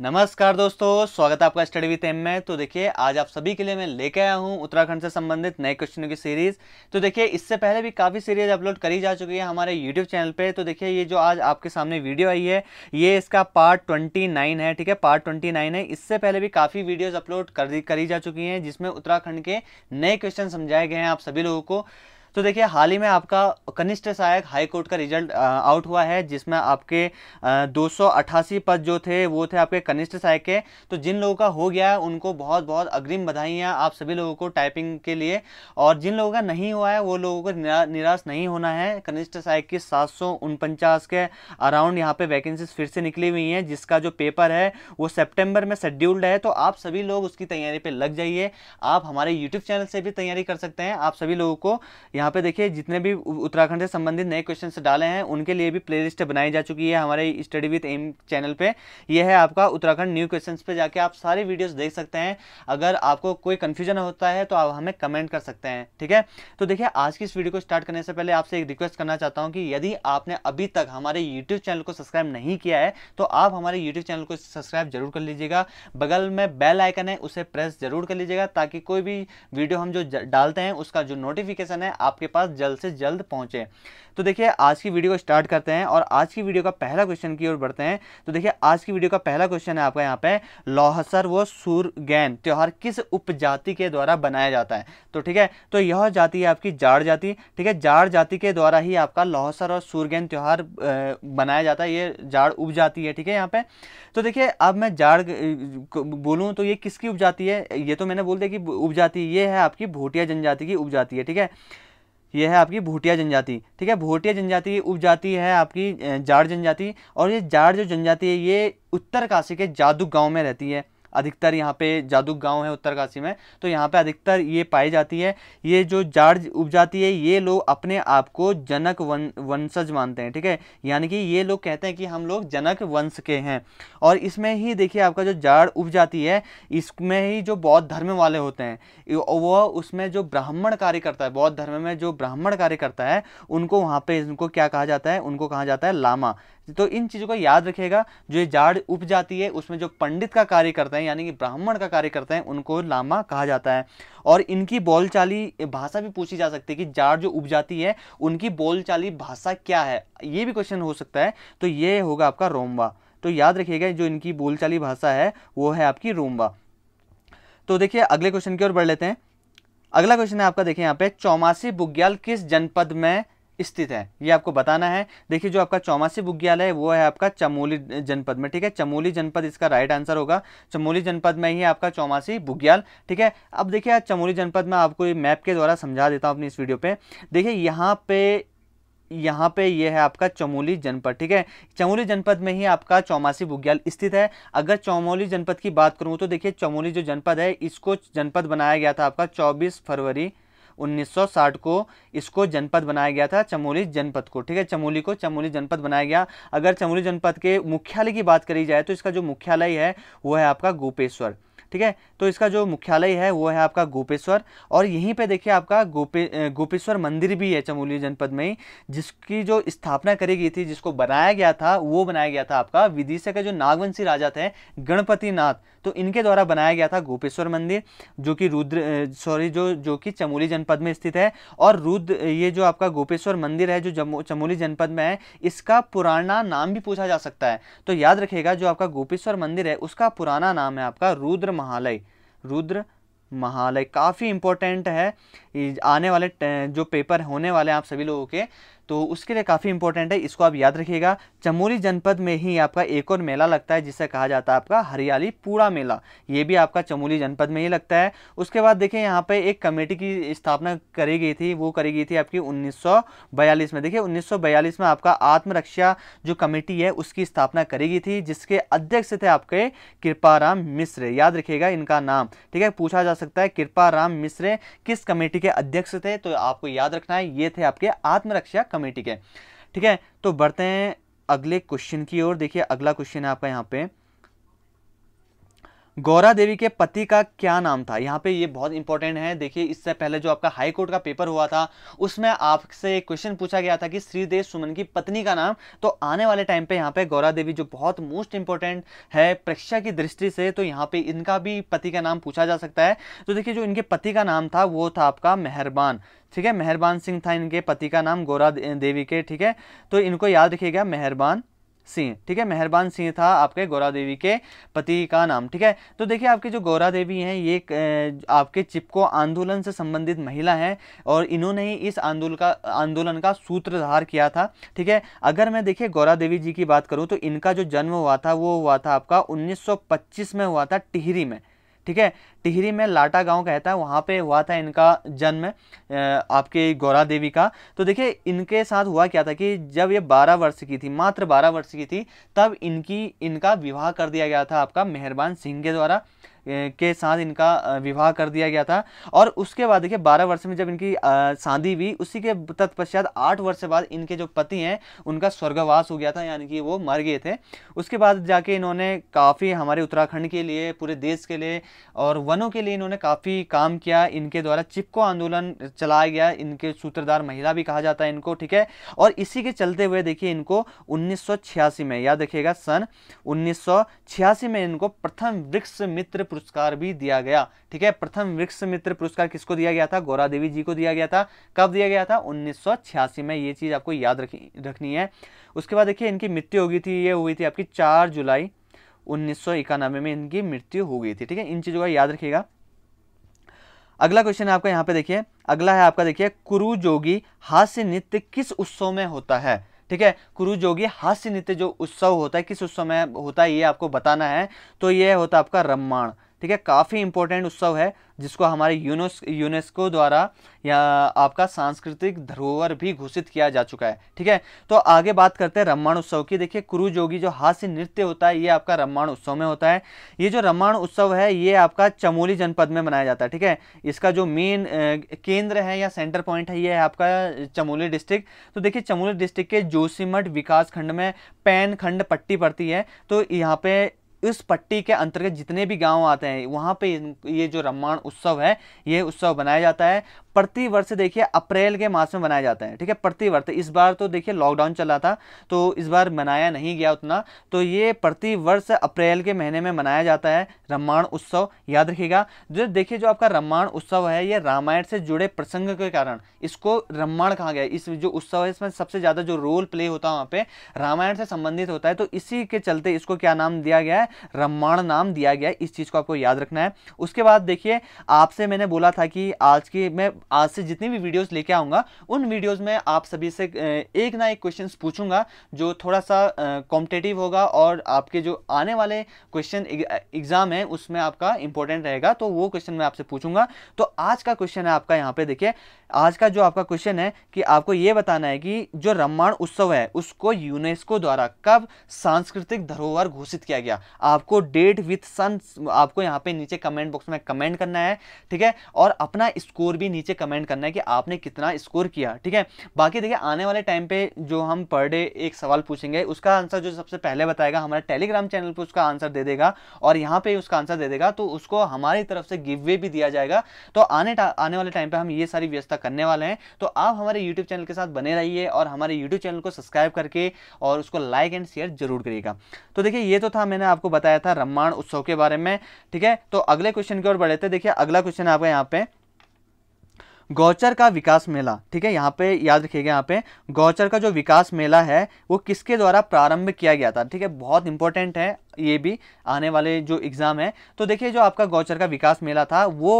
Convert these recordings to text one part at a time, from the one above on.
नमस्कार दोस्तों स्वागत है आपका स्टडी विथ एम में तो देखिए आज आप सभी के लिए मैं लेके आया हूँ उत्तराखंड से संबंधित नए क्वेश्चनों की सीरीज तो देखिए इससे पहले भी काफ़ी सीरीज अपलोड करी जा चुकी है हमारे यूट्यूब चैनल पे तो देखिए ये जो आज आपके सामने वीडियो आई है ये इसका पार्ट ट्वेंटी नाइन है ठीक है पार्ट ट्वेंटी नाइन है इससे पहले भी काफ़ी वीडियोज़ अपलोड कर करी जा चुकी हैं जिसमें उत्तराखंड के नए क्वेश्चन समझाए गए हैं आप सभी लोगों को तो देखिए हाल ही में आपका कनिष्ठ सहायक हाई कोर्ट का रिजल्ट आउट हुआ है जिसमें आपके दो पद जो थे वो थे आपके कनिष्ठ सहायक के तो जिन लोगों का हो गया है उनको बहुत बहुत अग्रिम बधाई हैं आप सभी लोगों को टाइपिंग के लिए और जिन लोगों का नहीं हुआ है वो लोगों को निरा, निराश नहीं होना है कनिष्ठ सहायक की सात के अराउंड यहाँ पर वैकेंसीज फिर से निकली हुई हैं जिसका जो पेपर है वो सेप्टेम्बर में शेड्यूल्ड है तो आप सभी लोग उसकी तैयारी पर लग जाइए आप हमारे यूट्यूब चैनल से भी तैयारी कर सकते हैं आप सभी लोगों को यहाँ यहाँ पे देखिए जितने भी उत्तराखंड से संबंधित नए क्वेश्चन डाले हैं उनके लिए भी प्लेलिस्ट बनाई जा चुकी है हमारे स्टडी विथ एम चैनल पे ये है आपका उत्तराखंड न्यू क्वेश्चन पे जाके आप सारे वीडियोस देख सकते हैं अगर आपको कोई कन्फ्यूजन होता है तो आप हमें कमेंट कर सकते हैं ठीक है तो देखिए आज की इस वीडियो को स्टार्ट करने से पहले आपसे एक रिक्वेस्ट करना चाहता हूँ कि यदि आपने अभी तक हमारे यूट्यूब चैनल को सब्सक्राइब नहीं किया है तो आप हमारे यूट्यूब चैनल को सब्सक्राइब जरूर कर लीजिएगा बगल में बेल आइकन है उसे प्रेस जरूर कर लीजिएगा ताकि कोई भी वीडियो हम जो डालते हैं उसका जो नोटिफिकेशन है आपके पास जल्द से जल्द पहुँचे तो देखिए आज की वीडियो को स्टार्ट करते हैं और आज की वीडियो का पहला क्वेश्चन की ओर बढ़ते हैं तो देखिए आज की वीडियो का पहला क्वेश्चन है आपका यहाँ पे लोहसर व सुरगैन त्यौहार किस उपजाति के द्वारा बनाया जाता है तो ठीक है तो यह जाति है आपकी जाड़ जाति ठीक है जाड़ जाति के द्वारा ही आपका लोहसर और सुरगैन त्यौहार बनाया जाता है ये जाड़ उपजाति है ठीक है यहाँ पर तो देखिए अब मैं जाड़ बोलूँ तो ये किसकी उपजाति है ये तो मैंने बोल दिया कि उपजाति ये है आपकी भूटिया जनजाति की उपजाति है ठीक है ये है आपकी भूटिया जनजाति ठीक है भूटिया जनजाति उपजाति है आपकी जाड़ जनजाति और ये जाड़ जो जनजाति है ये उत्तरकाशी के जादू गांव में रहती है अधिकतर यहाँ पे जादुक गांव है उत्तरकाशी में तो यहाँ पे अधिकतर ये पाई जाती है ये जो उप उपजाती है ये लोग अपने आप को जनक वन वंशज मानते हैं ठीक है यानी कि ये लोग कहते हैं कि हम लोग जनक वंश के हैं और इसमें ही देखिए आपका जो जाड़ उपजाती है इसमें ही जो बौद्ध धर्म वाले होते हैं वह उसमें जो ब्राह्मण कार्य करता है बौद्ध धर्म में जो ब्राह्मण कार्य करता है उनको वहाँ पे इनको क्या कहा जाता है उनको कहा जाता है लामा तो इन चीज़ों को याद रखिएगा जो ये जाड़ उप जाती है उसमें जो पंडित का कार्य करते हैं यानी कि ब्राह्मण का कार्य करते हैं उनको लामा कहा जाता है और इनकी बोलचाली भाषा भी पूछी जा सकती है कि जाड़ जो उप जाती है उनकी बोलचाली भाषा क्या है ये भी क्वेश्चन हो सकता है तो ये होगा आपका रोमवा तो याद रखिएगा जो इनकी बोलचाली भाषा है वो है आपकी रोमवा तो देखिए अगले क्वेश्चन की ओर बढ़ लेते हैं अगला क्वेश्चन है आपका देखिए यहाँ पे चौमासी बुग्याल किस जनपद में स्थित है ये आपको बताना है देखिए जो आपका चौमासी बुग्यालय है वो है आपका चमोली जनपद में ठीक है चमोली जनपद इसका राइट आंसर होगा चमोली जनपद में ही आपका चौमासी बुग्याल ठीक है अब देखिए चमोली जनपद में आपको मैप के द्वारा समझा देता हूँ अपनी इस वीडियो पर देखिए यहाँ पे यहाँ पे ये है आपका चमोली जनपद ठीक है चमोली जनपद में ही आपका चौमासी बुग्याल स्थित है अगर चमोली जनपद की बात करूँ तो देखिए चमोली जो जनपद है इसको जनपद बनाया गया था आपका चौबीस फरवरी 1960 को इसको जनपद बनाया गया था चमोली जनपद को ठीक है चमोली को चमोली जनपद बनाया गया अगर चमोली जनपद के मुख्यालय की बात करी जाए तो इसका जो मुख्यालय है वो है आपका गोपेश्वर ठीक है तो इसका जो मुख्यालय है वो है आपका गोपेश्वर और यहीं पे देखिए आपका गोपे गोपेश्वर मंदिर भी है चमोली जनपद में ही जिसकी जो स्थापना करी गई थी जिसको बनाया गया था वो बनाया गया था आपका विदिशा के जो नागवंशी राजा थे गणपति नाथ तो इनके द्वारा बनाया गया था गोपेश्वर मंदिर जो कि रुद्र सॉरी जो जो कि चमोली जनपद में स्थित है और रुद्र ये जो आपका गोपेश्वर मंदिर है जो चमोली जनपद में है इसका पुराना नाम भी पूछा जा सकता है तो याद रखेगा जो आपका गोपेश्वर मंदिर है उसका पुराना नाम है आपका रुद्र महालय रुद्र महालय काफ़ी इंपॉर्टेंट है आने वाले जो पेपर होने वाले हैं आप सभी लोगों के तो उसके लिए काफ़ी इंपॉर्टेंट है इसको आप याद रखिएगा चमोली जनपद में ही आपका एक और मेला लगता है जिसे कहा जाता है आपका हरियाली पूरा मेला ये भी आपका चमोली जनपद में ही लगता है उसके बाद देखिए यहाँ पे एक कमेटी की स्थापना करी गई थी वो करी गई थी आपकी 1942 में देखिए 1942 में आपका आत्मरक्षा जो कमेटी है उसकी स्थापना करी गई थी जिसके अध्यक्ष थे आपके कृपाराम मिश्र याद रखिएगा इनका नाम ठीक है पूछा जा सकता है कृपाराम मिश्र किस कमेटी के अध्यक्ष थे तो आपको याद रखना है ये थे आपके आत्मरक्षा कमेटी के ठीक है तो बढ़ते हैं अगले क्वेश्चन की ओर देखिए अगला क्वेश्चन है आपका यहाँ पे गौरा देवी के पति का क्या नाम था यहाँ पे ये बहुत इंपॉर्टेंट है देखिए इससे पहले जो आपका हाई कोर्ट का पेपर हुआ था उसमें आपसे एक क्वेश्चन पूछा गया था कि श्रीदेव सुमन की पत्नी का नाम तो आने वाले टाइम पे यहाँ पे गौरा देवी जो बहुत मोस्ट इंपॉर्टेंट है परीक्षा की दृष्टि से तो यहाँ पे इनका भी पति का नाम पूछा जा सकता है तो देखिए जो इनके पति का नाम था वो था आपका मेहरबान ठीक है मेहरबान सिंह था इनके पति का नाम गौरा देवी के ठीक है तो इनको याद रखिएगा मेहरबान सिंह ठीक है मेहरबान सिंह था आपके गौरा देवी के पति का नाम ठीक है तो देखिए आपके जो गौरा देवी हैं ये आपके चिपको आंदोलन से संबंधित महिला हैं और इन्होंने ही इस आंदोलन का आंदोलन का सूत्रधार किया था ठीक है अगर मैं देखिए गौरा देवी जी की बात करूँ तो इनका जो जन्म हुआ था वो हुआ था आपका उन्नीस में हुआ था टिहरी में ठीक है टिहरी में लाटा गांव कहता है वहाँ पे हुआ था इनका जन्म आपके गौरा देवी का तो देखिए इनके साथ हुआ क्या था कि जब ये 12 वर्ष की थी मात्र 12 वर्ष की थी तब इनकी इनका विवाह कर दिया गया था आपका मेहरबान सिंह के द्वारा के साथ इनका विवाह कर दिया गया था और उसके बाद देखिए बारह वर्ष में जब इनकी शादी हुई उसी के तत्पश्चात आठ वर्ष बाद इनके जो पति हैं उनका स्वर्गवास हो गया था यानी कि वो मर गए थे उसके बाद जाके इन्होंने काफ़ी हमारे उत्तराखंड के लिए पूरे देश के लिए और वनों के लिए इन्होंने काफ़ी काम किया इनके द्वारा चिपको आंदोलन चलाया गया इनके सूत्रधार महिला भी कहा जाता है इनको ठीक है और इसी के चलते हुए देखिए इनको उन्नीस में याद रखिएगा सन उन्नीस में इनको प्रथम वृक्ष मित्र पुरस्कार भी दिया गया ठीक है प्रथम वृक्ष मित्र पुरस्कार किसको दिया गया था गौरा देवी जी को दिया गया था कब दिया गया था उन्नीस में ये चीज़ आपको याद रखनी है उसके बाद देखिए इनकी मृत्यु हो गई थी ये हुई थी आपकी चार जुलाई उन्नीस में इनकी मृत्यु हो गई थी ठीक है इन चीज़ों का याद रखिएगा अगला क्वेश्चन है आपका यहाँ पे देखिए अगला है आपका देखिए कुरु जोगी हास्य नृत्य किस उत्सव में होता है ठीक है कुरु जोगी हास्य नृत्य जो उत्सव होता है किस उत्सव में होता है ये आपको बताना है तो ये होता है आपका रम्माण ठीक है काफ़ी इंपॉर्टेंट उत्सव है जिसको हमारे यूनेस यूनेस्को द्वारा या आपका सांस्कृतिक धरोहर भी घोषित किया जा चुका है ठीक है तो आगे बात करते हैं रम्माण उत्सव की देखिए कुरुजोगी जो हास्य नृत्य होता है ये आपका रम्माण उत्सव में होता है ये जो रम्माण उत्सव है ये आपका चमोली जनपद में मनाया जाता है ठीक है इसका जो मेन केंद्र है या सेंटर पॉइंट है ये है आपका चमोली डिस्ट्रिक्ट तो देखिए चमोली डिस्ट्रिक्ट के जोशीमठ विकासखंड में पैनखंड पट्टी पड़ती है तो यहाँ पे इस पट्टी के अंतर्गत जितने भी गांव आते हैं वहाँ पे ये जो रम्माण उत्सव है ये उत्सव बनाया जाता है प्रतिवर्ष देखिए अप्रैल के मास में मनाया जाता है ठीक है प्रतिवर्ष इस बार तो देखिए लॉकडाउन चला था तो इस बार मनाया नहीं गया उतना तो ये प्रतिवर्ष अप्रैल के महीने में मनाया जाता है रामायण उत्सव याद रखिएगा जो देखिए जो आपका रामायण उत्सव है ये रामायण से जुड़े प्रसंग के कारण इसको रामायण कहा गया इस जो उत्सव है इसमें सबसे ज़्यादा जो रोल प्ले होता है वहाँ पे रामायण से संबंधित होता है तो इसी के चलते इसको क्या नाम दिया गया है रम्माण नाम दिया गया इस चीज़ को आपको याद रखना है उसके बाद देखिए आपसे मैंने बोला था कि आज की मैं आज से जितनी भी वीडियोस लेके आऊँगा उन वीडियोस में आप सभी से एक ना एक क्वेश्चन पूछूंगा जो थोड़ा सा कॉम्पिटेटिव होगा और आपके जो आने वाले क्वेश्चन एग्जाम e, है उसमें आपका इंपॉर्टेंट रहेगा तो वो क्वेश्चन मैं आपसे पूछूंगा तो आज का क्वेश्चन है आपका यहाँ पे देखिए आज का जो आपका क्वेश्चन है कि आपको ये बताना है कि जो रम्माण उत्सव है उसको यूनेस्को द्वारा कब सांस्कृतिक धरोहर घोषित किया गया आपको डेट विथ सन आपको यहाँ पे नीचे कमेंट बॉक्स में कमेंट करना है ठीक है और अपना स्कोर भी नीचे कमेंट करना है कि आपने कितना स्कोर किया ठीक है बाकी देखिए आने वाले टाइम पे जो हम पर डे एक सवाल पूछेंगे उसका आंसर जो सबसे पहले बताएगा हमारे टेलीग्राम चैनल पर उसका आंसर दे देगा और यहाँ पर उसका आंसर दे देगा तो उसको हमारी तरफ से गिव वे भी दिया जाएगा तो आने आने वाले टाइम पर हम ये सारी व्यवस्था करने वाले हैं तो आप हमारे यूट्यूब चैनल के साथ बने रहिए और हमारे यूट्यूब चैनल को सब्सक्राइब करके और उसको लाइक एंड शेयर जरूर करिएगा तो देखिए ये तो था मैंने आपको आपको बताया था रामायण उत्सव के बारे में ठीक है तो अगले क्वेश्चन की ओर बढ़े थे देखिए अगला क्वेश्चन आपका यहाँ पे गौचर का विकास मेला ठीक है यहाँ पे याद रखिएगा यहाँ पे गौचर का जो विकास मेला है वो किसके द्वारा प्रारंभ किया गया था ठीक है बहुत इंपॉर्टेंट है ये भी आने वाले जो एग्ज़ाम है तो देखिए जो आपका गौचर का विकास मेला था वो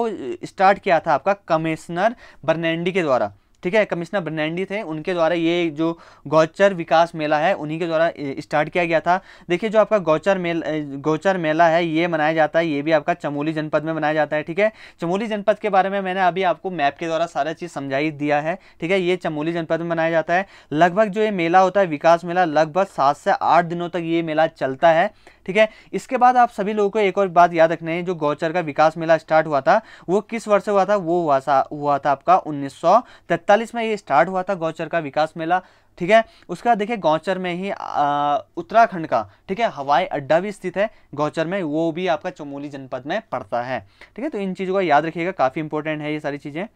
स्टार्ट किया था आपका कमिश्नर बर्नेंडी के द्वारा ठीक है कमिश्नर बर्नैंडी थे उनके द्वारा ये जो गौचर विकास मेला है उन्हीं के द्वारा स्टार्ट किया गया था देखिए जो आपका गौचर मेल गौचर मेला है ये मनाया जाता है ये भी आपका चमोली जनपद में मनाया जाता है ठीक है चमोली जनपद के बारे में मैंने अभी आपको मैप के द्वारा सारा चीज़ समझाई दिया है ठीक है ये चमोली जनपद में मनाया जाता है लगभग जो ये मेला होता है विकास मेला लगभग सात से आठ दिनों तक ये मेला चलता है ठीक है इसके बाद आप सभी लोगों को एक और बात याद रखना है जो गौचर का विकास मेला स्टार्ट हुआ था वो किस वर्ष हुआ था वो हुआ था हुआ था आपका उन्नीस 1941 में ये स्टार्ट हुआ था गौचर का विकास मेला ठीक है उसके बाद देखिए गौचर में ही उत्तराखंड का ठीक है हवाई अड्डा भी स्थित है गौचर में वो भी आपका चमोली जनपद में पड़ता है ठीक है तो इन चीज़ों का याद रखिएगा काफ़ी इंपॉर्टेंट है ये सारी चीज़ें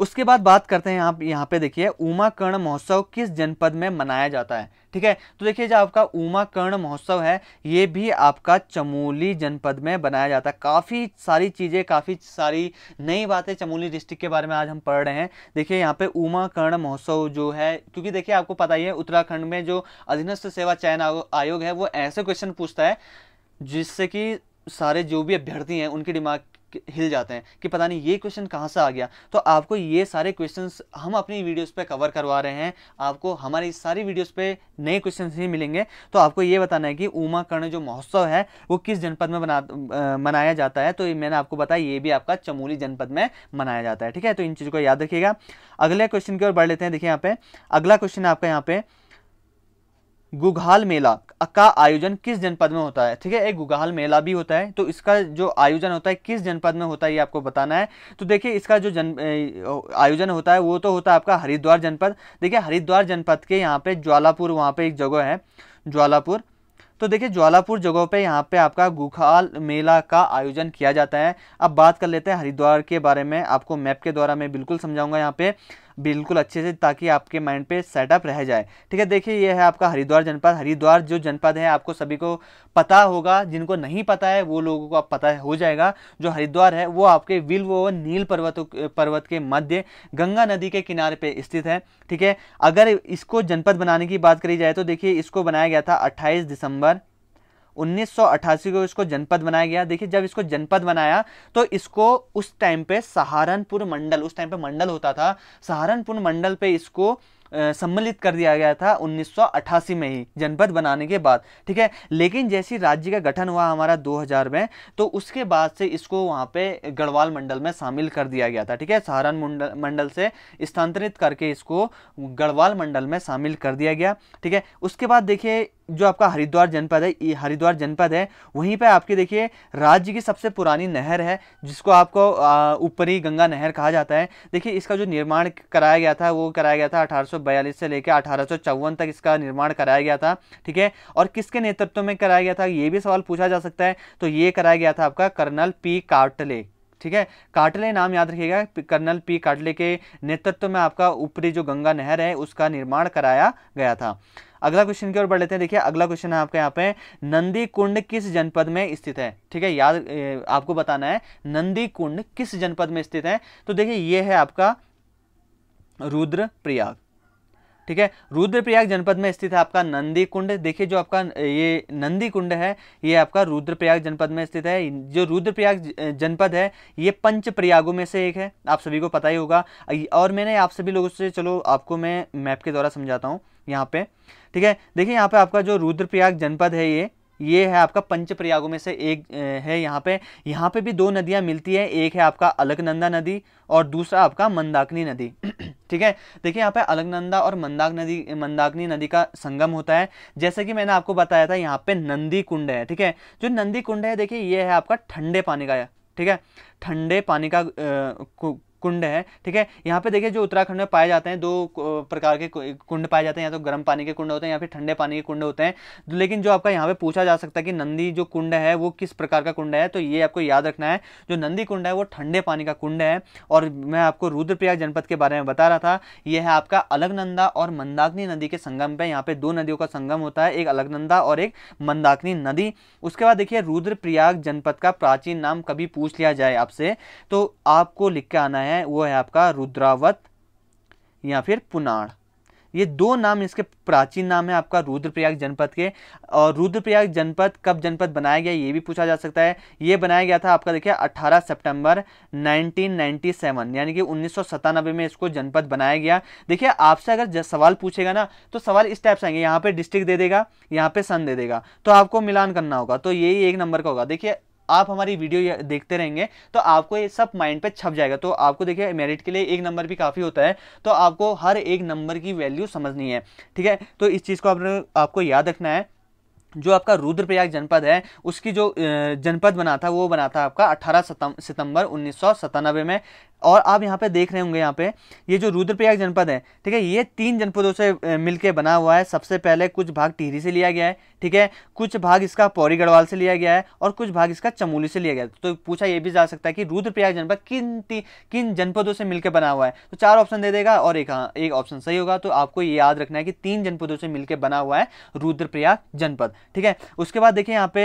उसके बाद बात करते हैं आप यहाँ पे देखिए उमा कर्ण महोत्सव किस जनपद में मनाया जाता है ठीक है तो देखिए जो आपका उमा कर्ण महोत्सव है ये भी आपका चमोली जनपद में बनाया जाता है काफ़ी सारी चीज़ें काफ़ी सारी नई बातें चमोली डिस्ट्रिक्ट के बारे में आज हम पढ़ रहे हैं देखिए यहाँ पे उमा कर्ण महोत्सव जो है क्योंकि देखिए आपको पता ही है उत्तराखंड में जो अधीनस्थ सेवा चयन आयोग है वो ऐसे क्वेश्चन पूछता है जिससे कि सारे जो भी अभ्यर्थी हैं उनके दिमाग हिल जाते हैं कि पता नहीं ये क्वेश्चन कहाँ से आ गया तो आपको ये सारे क्वेश्चन हम अपनी वीडियोस पे कवर करवा रहे हैं आपको हमारी सारी वीडियोस पे नए क्वेश्चन ही मिलेंगे तो आपको ये बताना है कि उमा कर्ण जो महोत्सव है वो किस जनपद में बना आ, मनाया जाता है तो मैंने आपको बताया ये भी आपका चमोली जनपद में मनाया जाता है ठीक है तो इन चीज़ों को याद रखिएगा अगले क्वेश्चन की ओर बढ़ लेते हैं देखिए यहाँ पे अगला क्वेश्चन आपका यहाँ पे गुघाल मेला का आयोजन किस जनपद में होता है ठीक है एक गुगाल मेला भी होता है तो इसका जो आयोजन होता है किस जनपद में होता है ये आपको बताना है तो देखिए इसका जो जन आयोजन होता है वो तो होता है आपका हरिद्वार जनपद देखिए हरिद्वार जनपद के यहाँ पे ज्वालापुर वहाँ पे एक जगह है ज्वालापुर तो देखिए ज्वालापुर जगहों पे यहाँ पे आपका गुखाल मेला का आयोजन किया जाता है अब बात कर लेते हैं हरिद्वार के बारे में आपको मैप के द्वारा मैं बिल्कुल समझाऊंगा यहाँ पे बिल्कुल अच्छे से ताकि आपके माइंड पे सेटअप रह जाए ठीक है देखिए ये है आपका हरिद्वार जनपद हरिद्वार जो जनपद है आपको सभी को पता होगा जिनको नहीं पता है वो लोगों को आप पता हो जाएगा जो हरिद्वार है वो आपके विल व नील पर्वतों पर्वत के मध्य गंगा नदी के किनारे पर स्थित है ठीक है अगर इसको जनपद बनाने की बात करी जाए तो देखिए इसको बनाया गया था अट्ठाईस दिसंबर 1988 को इसको जनपद बनाया गया देखिए जब इसको जनपद बनाया तो इसको उस टाइम पे सहारनपुर मंडल उस टाइम पे मंडल होता था सहारनपुर मंडल पे इसको सम्मिलित कर दिया गया था 1988 में ही जनपद बनाने के बाद ठीक है लेकिन जैसी राज्य का गठन हुआ हमारा 2000 में तो उसके बाद से इसको वहाँ पे गढ़वाल मंडल में शामिल कर दिया गया था ठीक है सहारन मंडल मंडल से स्थानांतरित करके इसको गढ़वाल मंडल में शामिल कर दिया गया ठीक है उसके बाद देखिए जो आपका हरिद्वार जनपद है हरिद्वार जनपद है वहीं पे आपके देखिए राज्य की सबसे पुरानी नहर है जिसको आपको ऊपरी गंगा नहर कहा जाता है देखिए इसका जो निर्माण कराया गया था वो कराया गया था 1842 से लेकर अठारह तक इसका निर्माण कराया गया था ठीक है और किसके नेतृत्व में कराया गया था ये भी सवाल पूछा जा सकता है तो ये कराया गया था आपका कर्नल पी काटले ठीक है काटले नाम याद रखिएगा कर्नल पी काटले के नेतृत्व में आपका ऊपरी जो गंगा नहर है उसका निर्माण कराया गया था अगला क्वेश्चन की ओर बढ़ लेते हैं देखिए अगला क्वेश्चन है आपका यहाँ पे नंदी कुंड किस जनपद में स्थित है ठीक है याद आपको बताना है नंदी कुंड किस जनपद में स्थित है तो देखिए ये है आपका रुद्रप्रयाग ठीक है रुद्रप्रयाग जनपद में स्थित है आपका नंदी कुंड देखिए जो आपका ये नंदी कुंड है ये आपका रुद्रप्रयाग जनपद में स्थित है जो रुद्रप्रयाग जनपद है ये पंच प्रयागों में से एक है आप सभी को पता ही होगा और मैंने आप सभी लोगों से चलो आपको मैं मैप के द्वारा समझाता हूँ यहाँ पे ठीक है देखिए यहाँ पे आपका जो रुद्रप्रयाग जनपद है ये ये है आपका पंच प्रयागों में से एक है यहाँ पे यहाँ पे भी दो नदियाँ मिलती हैं एक है आपका अलकनंदा नदी और दूसरा आपका मंदाकिनी नदी ठीक है देखिए यहाँ पे अलकनंदा और मंदाक नदी मंदाकिनी नदी का संगम होता है जैसे कि मैंने आपको बताया था यहाँ पे नंदी कुंड है ठीक है जो नंदी कुंड है देखिए ये है आपका ठंडे पानी का ठीक है ठंडे पानी का कुंड है ठीक है यहाँ पे देखिए जो उत्तराखंड में पाए जाते हैं दो प्रकार के कुंड पाए जाते हैं या तो गर्म पानी के कुंड होते हैं या फिर ठंडे पानी के कुंड होते हैं लेकिन जो आपका यहाँ पे पूछा जा सकता है कि नंदी जो कुंड है वो किस प्रकार का कुंड है तो ये आपको याद रखना है जो नंदी कुंड है वो ठंडे पानी का कुंड है और मैं आपको रुद्रप्रयाग जनपद के बारे में बता रहा था यह है आपका अलगनंदा और मंदाकिनी नदी के संगम पे यहाँ पे दो नदियों का संगम होता है एक अलगनंदा और एक मंदाकिनी नदी उसके बाद देखिए रुद्रप्रयाग जनपद का प्राचीन नाम कभी पूछ लिया जाए आपसे तो आपको लिख के आना है हैं वो है आपका रुद्रावत या फिर पुनाण ये दो नाम इसके प्राचीन नाम है आपका रुद्रप्रयाग जनपद के और रुद्रप्रयाग जनपद कब जनपद बनाया गया ये भी पूछा जा सकता है ये बनाया गया था आपका देखिए 18 सितंबर 1997 यानी कि उन्नीस में इसको जनपद बनाया गया देखिए आपसे अगर सवाल पूछेगा ना तो सवाल इस टाइप से आएंगे यहाँ पे डिस्ट्रिक्ट दे देगा यहाँ पे सन दे देगा तो आपको मिलान करना होगा तो यही एक नंबर का होगा देखिए आप हमारी वीडियो देखते रहेंगे तो आपको ये सब माइंड पे छप जाएगा तो आपको देखिए मेरिट के लिए एक नंबर भी काफ़ी होता है तो आपको हर एक नंबर की वैल्यू समझनी है ठीक है तो इस चीज़ को आपने आपको याद रखना है जो आपका रुद्रप्रयाग जनपद है उसकी जो जनपद बना था वो बना था आपका 18 सितंबर उन्नीस में और आप यहाँ पे देख रहे होंगे यहाँ पे ये जो रुद्रप्रयाग जनपद है ठीक है ये तीन जनपदों से मिलकर बना हुआ है सबसे पहले कुछ भाग टिहरी से लिया गया है ठीक है कुछ भाग इसका पौरी गढ़वाल से लिया गया है और कुछ भाग इसका चमोली से लिया गया है तो पूछा ये भी जा सकता है कि रुद्रप्रयाग जनपद किन किन जनपदों से मिलकर बना हुआ है तो चार ऑप्शन दे देगा और एक हाँ एक ऑप्शन सही होगा तो आपको ये याद रखना है कि तीन जनपदों से मिलकर बना हुआ है रुद्रप्रयाग जनपद ठीक है उसके बाद देखिए यहाँ पे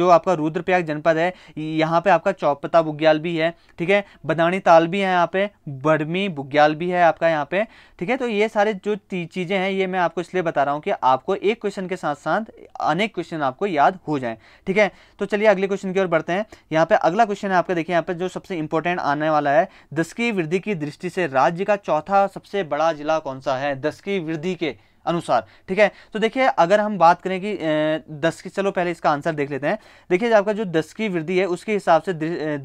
जो आपका रुद्रप्रयाग जनपद है यहाँ पे आपका चौपता बुग्याल भी है ठीक है बदानी बेताल भी है यहाँ पे बर्मी बुग्याल भी है आपका यहाँ पे ठीक है तो ये सारे जो चीज़ें हैं ये मैं आपको इसलिए बता रहा हूँ कि आपको एक क्वेश्चन के साथ साथ अनेक क्वेश्चन आपको याद हो जाए ठीक है तो चलिए अगले क्वेश्चन की ओर बढ़ते हैं यहाँ पे अगला क्वेश्चन है आपका देखिए यहाँ पे जो सबसे इंपॉर्टेंट आने वाला है दस की वृद्धि की दृष्टि से राज्य का चौथा सबसे बड़ा जिला कौन सा है दस की वृद्धि के अनुसार ठीक है तो देखिए अगर हम बात करें कि दस की चलो पहले इसका आंसर देख लेते हैं देखिए आपका जो दस की वृद्धि है उसके हिसाब से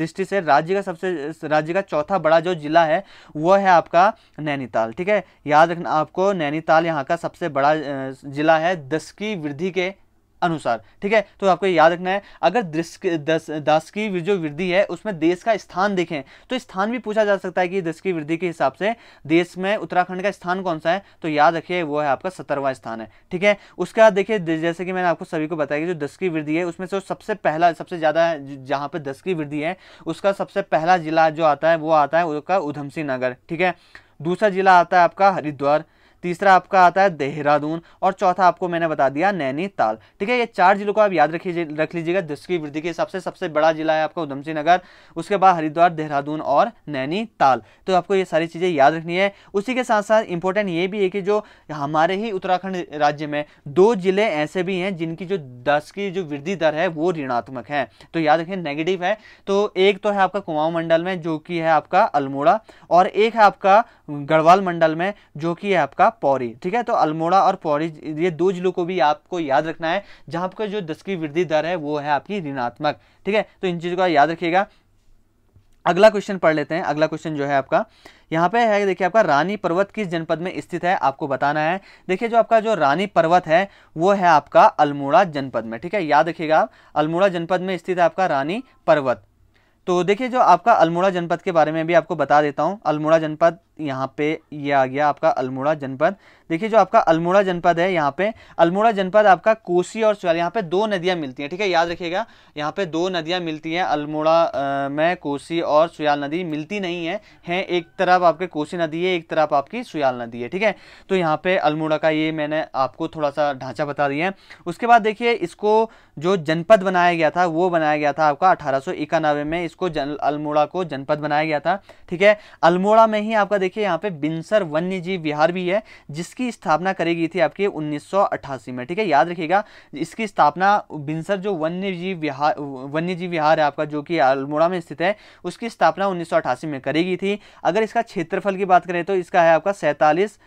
दृष्टि से राज्य का सबसे राज्य का चौथा बड़ा जो जिला है वह है आपका नैनीताल ठीक है याद रखना आपको नैनीताल यहाँ का सबसे बड़ा जिला है दस की वृद्धि के अनुसार ठीक है तो आपको याद रखना है अगर दस दस की जो वृद्धि है उसमें देश का स्थान देखें तो स्थान भी पूछा जा सकता है कि दस की वृद्धि के हिसाब से देश में उत्तराखंड का स्थान कौन सा है तो याद रखिए वो है आपका सत्तरवा स्थान है ठीक है उसके बाद देखिए जैसे कि मैंने आपको सभी को बताया कि जो दस की वृद्धि है उसमें से सबसे पहला सबसे ज़्यादा जहाँ पर दस की वृद्धि है उसका सबसे पहला जिला जो आता है वो आता है उसका उधमसिंह नगर ठीक है दूसरा जिला आता है आपका हरिद्वार तीसरा आपका आता है देहरादून और चौथा आपको मैंने बता दिया नैनीताल ठीक है ये चार जिलों को आप याद रखिए रख लीजिएगा जिसकी वृद्धि के हिसाब से सबसे बड़ा जिला है आपका उधमसिंह नगर उसके बाद हरिद्वार देहरादून और नैनीताल तो आपको ये सारी चीज़ें याद रखनी है उसी के साथ साथ इंपॉर्टेंट ये भी है कि जो हमारे ही उत्तराखंड राज्य में दो जिले ऐसे भी हैं जिनकी जो दस की जो वृद्धि दर है वो ऋणात्मक है तो याद रखें नेगेटिव है तो एक तो है आपका कुमाऊं मंडल में जो कि है आपका अल्मोड़ा और एक है आपका गढ़वाल मंडल में जो कि है आपका होगा पौरी ठीक है तो अल्मोड़ा और पौरी ये दो जिलों को भी आपको याद रखना है जहाँ पर जो दस की वृद्धि दर है वो है आपकी ऋणात्मक ठीक है तो इन चीज़ों का याद रखिएगा अगला क्वेश्चन पढ़ लेते हैं अगला क्वेश्चन जो है आपका यहाँ पे है देखिए आपका रानी पर्वत किस जनपद में स्थित है आपको बताना है देखिए जो आपका जो रानी पर्वत है वो है आपका अल्मोड़ा जनपद में ठीक है याद रखिएगा अल्मोड़ा जनपद में स्थित है आपका रानी पर्वत तो देखिए जो आपका अल्मोड़ा जनपद के बारे में भी आपको बता देता हूँ अल्मोड़ा जनपद यहाँ पे ये आ गया आपका अल्मोड़ा जनपद देखिए जो आपका अल्मोड़ा जनपद है यहाँ पे अल्मोड़ा जनपद आपका कोसी और सुयाल यहाँ पे दो नदियाँ मिलती हैं ठीक है याद रखिएगा यहाँ पे दो नदियाँ मिलती हैं अल्मोड़ा में कोसी और सुयाल नदी मिलती नहीं है हैं एक तरफ आपके कोसी नदी है एक तरफ आपकी सुयाल नदी है ठीक है तो यहाँ पे अल्मोड़ा का ये मैंने आपको थोड़ा सा ढांचा बता दिया है उसके बाद देखिए इसको जो जनपद बनाया गया था वो बनाया गया था आपका अठारह में इसको अल्मोड़ा को जनपद बनाया गया था ठीक है अल्मोड़ा में ही आपका देखिए यहाँ पे बिंसर वन्य जीव विहार भी है जिसकी स्थापना करी गई थी आपकी 1988 में ठीक है याद रखिएगा इसकी स्थापना बिंसर जो वन्य जीव विहार वन्य जीव विहार है आपका जो कि अल्मोड़ा में स्थित है उसकी स्थापना उन्नीस में करी गई थी अगर इसका क्षेत्रफल की बात करें तो इसका है आपका सैंतालीस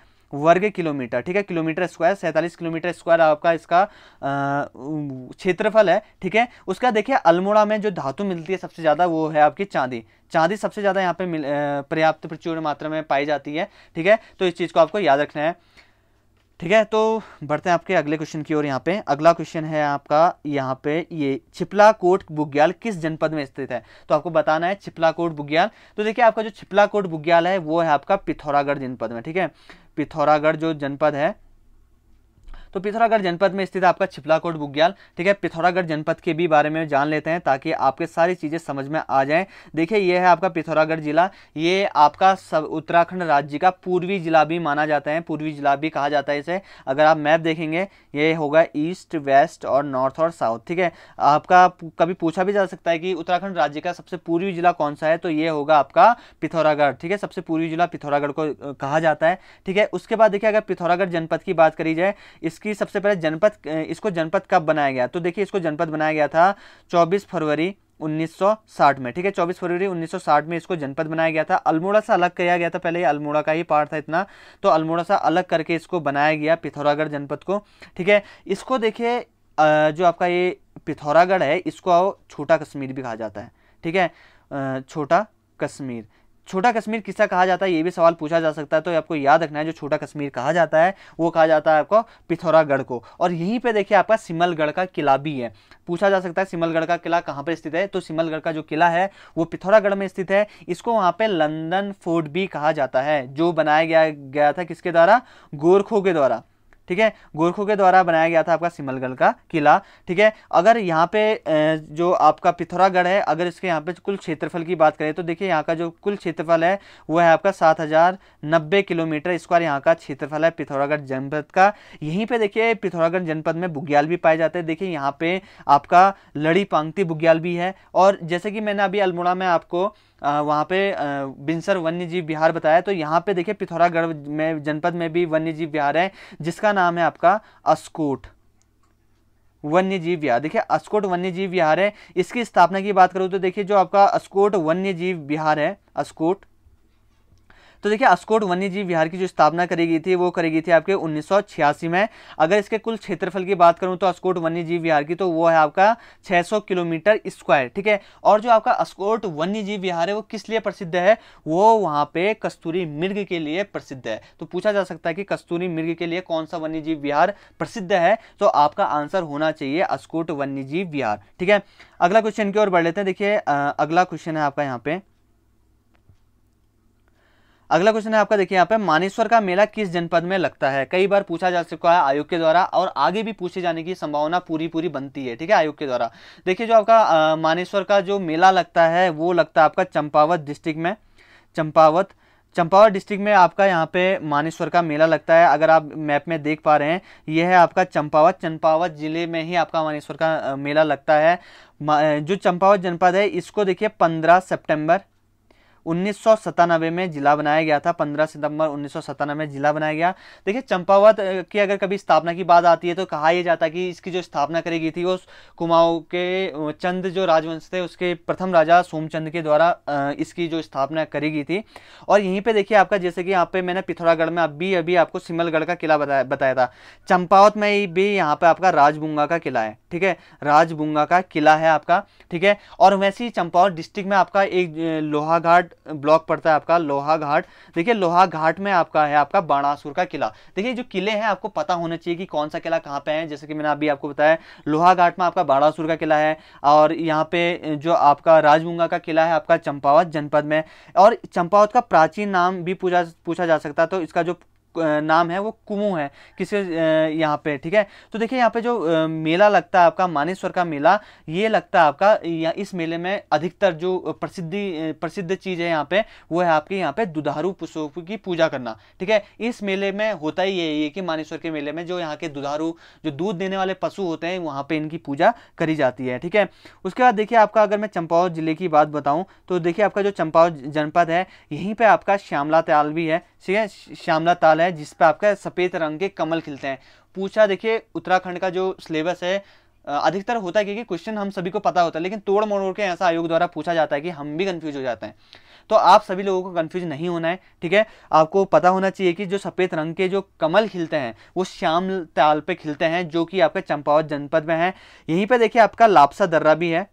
वर्ग किलोमीटर ठीक है किलोमीटर स्क्वायर सैंतालीस किलोमीटर स्क्वायर आपका इसका क्षेत्रफल है ठीक है उसका देखिए अल्मोड़ा में जो धातु मिलती है सबसे ज़्यादा वो है आपकी चांदी चांदी सबसे ज़्यादा यहाँ पे पर्याप्त प्रचुर मात्रा में पाई जाती है ठीक है तो इस चीज़ को आपको याद रखना है ठीक है तो बढ़ते हैं आपके अगले क्वेश्चन की ओर यहाँ पे अगला क्वेश्चन है आपका यहाँ पे ये छिपला कोट बुग्याल किस जनपद में स्थित है तो आपको बताना है छिपला कोट बुग्याल तो देखिए आपका जो छिपला कोट बुग्याल है वो है आपका पिथौरागढ़ जनपद में ठीक है पिथौरागढ़ जो जनपद है तो पिथौरागढ़ जनपद में स्थित आपका छिपलाकोट बुग्याल ठीक है पिथौरागढ़ जनपद के भी बारे में जान लेते हैं ताकि आपके सारी चीज़ें समझ में आ जाएँ देखिए ये है आपका पिथौरागढ़ जिला ये आपका सब उत्तराखंड राज्य का पूर्वी जिला भी माना जाता है पूर्वी जिला भी कहा जाता है इसे अगर आप मैप देखेंगे ये होगा ईस्ट वेस्ट और नॉर्थ और साउथ ठीक है आपका कभी पूछा भी जा सकता है कि उत्तराखंड राज्य का सबसे पूर्वी जिला कौन सा है तो ये होगा आपका पिथौरागढ़ ठीक है सबसे पूर्वी जिला पिथौरागढ़ को कहा जाता है ठीक है उसके बाद देखिए अगर पिथौरागढ़ जनपद की बात करी जाए इस इसकी सबसे पहले जनपद इसको जनपद कब बनाया गया तो देखिए इसको जनपद बनाया गया था 24 फरवरी 1960 में ठीक है 24 फरवरी 1960 में इसको जनपद बनाया गया था अल्मोड़ा से अलग किया गया था पहले ये अल्मोड़ा का ही पार्ट था इतना तो अल्मोड़ा से अलग करके इसको बनाया गया पिथौरागढ़ जनपद को ठीक है इसको देखिए जो आपका ये पिथौरागढ़ है इसको छोटा कश्मीर भी कहा जाता है ठीक है छोटा कश्मीर छोटा कश्मीर किसका कहा जाता है ये भी सवाल पूछा जा सकता है तो आपको याद रखना है जो छोटा कश्मीर कहा जाता है वो कहा जाता है आपको पिथौरागढ़ को और यहीं पे देखिए आपका सिमलगढ़ का किला भी है पूछा जा सकता है सिमलगढ़ का किला कहाँ पर स्थित है तो सिमलगढ़ का जो किला है वो पिथौरागढ़ में स्थित है इसको वहाँ पर लंदन फोर्ट भी कहा जाता है जो बनाया गया गया था किसके द्वारा गोरखों के द्वारा ठीक है गोरखों के द्वारा बनाया गया था आपका सिमलगढ़ का किला ठीक है अगर यहाँ पे जो आपका पिथौरागढ़ है अगर इसके यहाँ पे कुल क्षेत्रफल की बात करें तो देखिए यहाँ का जो कुल क्षेत्रफल है वो है आपका सात हज़ार नब्बे किलोमीटर स्क्वायर यहाँ का क्षेत्रफल है पिथौरागढ़ जनपद का यहीं पे देखिए पिथौरागढ़ जनपद में बुग्याल भी पाए जाते हैं देखिए यहाँ पे आपका लड़ी पांगती बुग्याल भी है और जैसे कि मैंने अभी अल्मोड़ा में आपको वहाँ पे बिंसर वन्य जीव विहार बताया तो यहाँ पे देखिए पिथौरागढ़ में जनपद में भी वन्य जीव विहार है जिसका नाम है आपका अस्कोट वन्य जीव विहार देखिए अस्कोट वन्य जीव विहार है इसकी स्थापना की बात करूँ तो देखिए जो आपका अस्कोट वन्य जीव विहार है अस्कोट तो देखिए अस्कोट वन्य जीव विहार की जो स्थापना करी गई थी वो करी गई थी आपके उन्नीस में अगर इसके कुल क्षेत्रफल की बात करूँ तो अस्कोट वन्य जीव विहार की तो वो है आपका 600 किलोमीटर स्क्वायर ठीक है और जो आपका अस्कोट वन्य जीव विहार है वो किस लिए प्रसिद्ध है वो वहाँ पे कस्तूरी मृग के लिए प्रसिद्ध है तो पूछा जा सकता है कि कस्तूरी मृग के लिए कौन सा वन्य जीव विहार प्रसिद्ध है तो आपका आंसर होना चाहिए अस्कोट वन्य जीव विहार ठीक है अगला क्वेश्चन की ओर बढ़ लेते हैं देखिए अगला क्वेश्चन है आपका यहाँ पे अगला क्वेश्चन है आपका देखिए यहाँ पे मानेश्वर का मेला किस जनपद में लगता है कई बार पूछा जा चुका है आयोग के द्वारा और आगे भी पूछे जाने की संभावना पूरी पूरी बनती है ठीक है आयोग के द्वारा देखिए जो आपका मानेश्वर का जो मेला लगता है वो लगता है आपका चंपावत डिस्ट्रिक्ट में चंपावत चंपावत डिस्ट्रिक्ट में आपका यहाँ पे मानेश्वर का मेला लगता है अगर आप मैप में देख पा रहे हैं यह है आपका चंपावत चंपावत जिले में ही आपका मानेश्वर का मेला लगता है जो चंपावत जनपद है इसको देखिए पंद्रह सेप्टेम्बर उन्नीस में जिला बनाया गया था 15 सितंबर उन्नीस में जिला बनाया गया देखिए चंपावत की अगर कभी स्थापना की बात आती है तो कहा यह जाता है कि इसकी जो स्थापना करी गई थी वो कुमाऊं के चंद जो राजवंश थे उसके प्रथम राजा सोमचंद के द्वारा इसकी जो स्थापना करी गई थी और यहीं पर देखिए आपका जैसे कि यहाँ पे मैंने पिथौरागढ़ में अभी अभी आपको सिमलगढ़ का किला बताया बताया था चंपावत में भी यहाँ पर आपका राजबुंगा का किला है ठीक है राजबुंगा का किला है आपका ठीक है और वैसे ही चंपावत डिस्ट्रिक्ट में आपका एक लोहाघाट ब्लॉक पड़ता है आपका लोहा घाट देखिए लोहा घाट में आपका है आपका बाणासुर का किला देखिए जो किले हैं आपको पता होना चाहिए कि कौन सा किला कहाँ पे है जैसे कि मैंने अभी आपको बताया लोहा घाट में आपका बाणासुर का किला है और यहाँ पे जो आपका राजमुंगा का किला है आपका चंपावत जनपद में और चंपावत का प्राचीन नाम भी पूछा पूछा जा सकता है तो इसका जो नाम है वो कुमू है किसके यहाँ पे ठीक है तो देखिए यहाँ पे जो मेला लगता है आपका मानेश्वर का मेला ये लगता है आपका या इस मेले में अधिकतर जो प्रसिद्धि प्रसिद्ध चीज़ है यहाँ पे वो है आपके यहाँ पे दुधारू पशु की पूजा करना ठीक है इस मेले में होता ही यही है कि मानेश्वर के मेले में जो यहाँ के दुधारू जो दूध देने वाले पशु होते हैं वहाँ पर इनकी पूजा करी जाती है ठीक है उसके बाद देखिए आपका अगर मैं चंपावत जिले की बात बताऊँ तो देखिए आपका जो चंपावत जनपद है यहीं पर आपका श्यामला ताल भी है ठीक है श्यामला ताल है है जिस पर आपका सफ़ेद रंग के कमल खिलते हैं पूछा देखिए उत्तराखंड का जो सिलेबस है अधिकतर होता है क्योंकि क्वेश्चन हम सभी को पता होता है लेकिन तोड़ मोड़ के ऐसा आयोग द्वारा पूछा जाता है कि हम भी कन्फ्यूज हो जाते हैं तो आप सभी लोगों को कन्फ्यूज नहीं होना है ठीक है आपको पता होना चाहिए कि जो सफ़ेद रंग के जो कमल खिलते हैं वो श्याम ताल पे खिलते हैं जो कि आपके चंपावत जनपद में है यहीं पे देखिए आपका लापसा दर्रा भी है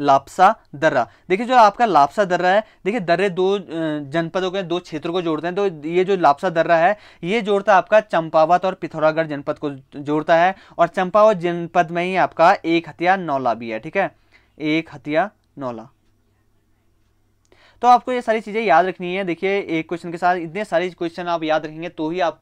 लापसा दर्रा देखिए जो आपका लापसा दर्रा है देखिए दर्रे दो जनपदों के दो क्षेत्रों को जोड़ते हैं तो ये जो लापसा दर्रा है ये जोड़ता है आपका चंपावत और पिथौरागढ़ जनपद को जोड़ता है और चंपावत जनपद में ही आपका एक हथिया नौला भी है ठीक है एक हथिया नौला तो आपको ये सारी चीज़ें याद रखनी है देखिए एक क्वेश्चन के साथ इतने सारे क्वेश्चन आप याद रखेंगे तो ही आप